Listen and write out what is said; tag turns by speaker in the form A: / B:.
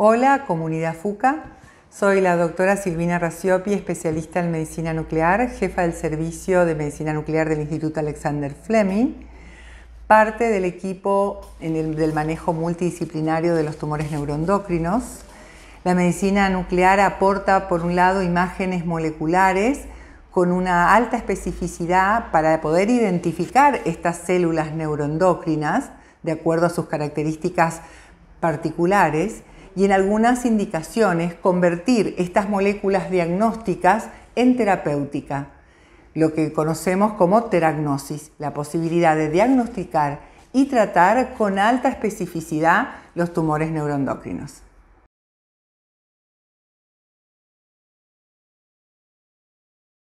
A: Hola, comunidad FUCA. Soy la doctora Silvina Raciopi, especialista en medicina nuclear, jefa del servicio de medicina nuclear del Instituto Alexander Fleming, parte del equipo del manejo multidisciplinario de los tumores neuroendocrinos. La medicina nuclear aporta, por un lado, imágenes moleculares con una alta especificidad para poder identificar estas células neuroendocrinas de acuerdo a sus características particulares y en algunas indicaciones convertir estas moléculas diagnósticas en terapéutica, lo que conocemos como teragnosis, la posibilidad de diagnosticar y tratar con alta especificidad los tumores neuroendocrinos.